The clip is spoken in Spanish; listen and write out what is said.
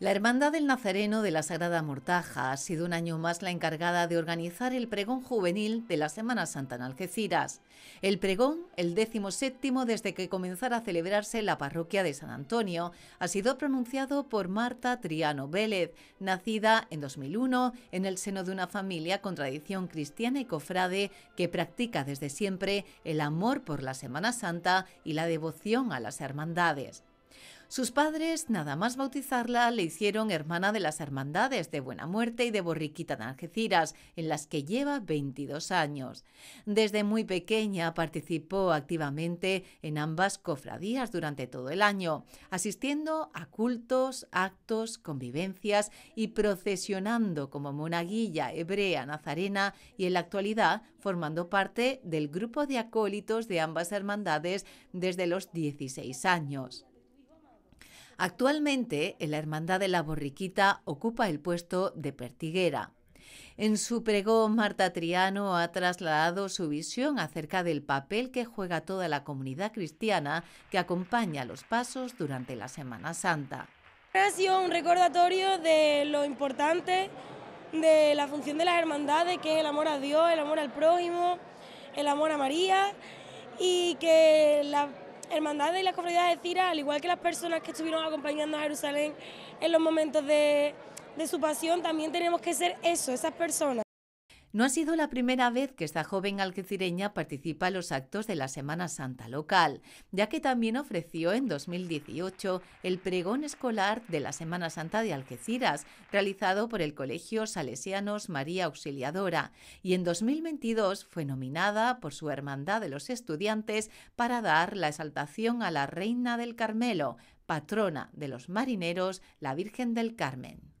La Hermandad del Nazareno de la Sagrada Mortaja ha sido un año más la encargada de organizar el pregón juvenil de la Semana Santa en Algeciras. El pregón, el décimo séptimo desde que comenzara a celebrarse la parroquia de San Antonio, ha sido pronunciado por Marta Triano Vélez, nacida en 2001 en el seno de una familia con tradición cristiana y cofrade que practica desde siempre el amor por la Semana Santa y la devoción a las hermandades. Sus padres, nada más bautizarla, le hicieron hermana de las hermandades de Buena Muerte y de Borriquita de Algeciras, en las que lleva 22 años. Desde muy pequeña participó activamente en ambas cofradías durante todo el año, asistiendo a cultos, actos, convivencias y procesionando como monaguilla hebrea nazarena y en la actualidad formando parte del grupo de acólitos de ambas hermandades desde los 16 años. Actualmente, en la Hermandad de la Borriquita ocupa el puesto de pertiguera. En su pregón, Marta Triano ha trasladado su visión acerca del papel que juega toda la comunidad cristiana que acompaña los pasos durante la Semana Santa. Ha sido un recordatorio de lo importante de la función de las hermandades, que es el amor a Dios, el amor al prójimo, el amor a María y que la Hermandad y la Comunidad de Cira, al igual que las personas que estuvieron acompañando a Jerusalén en los momentos de, de su pasión, también tenemos que ser eso, esas personas. No ha sido la primera vez que esta joven algecireña participa en los actos de la Semana Santa local, ya que también ofreció en 2018 el pregón escolar de la Semana Santa de Algeciras, realizado por el Colegio Salesianos María Auxiliadora, y en 2022 fue nominada por su Hermandad de los Estudiantes para dar la exaltación a la Reina del Carmelo, patrona de los marineros, la Virgen del Carmen.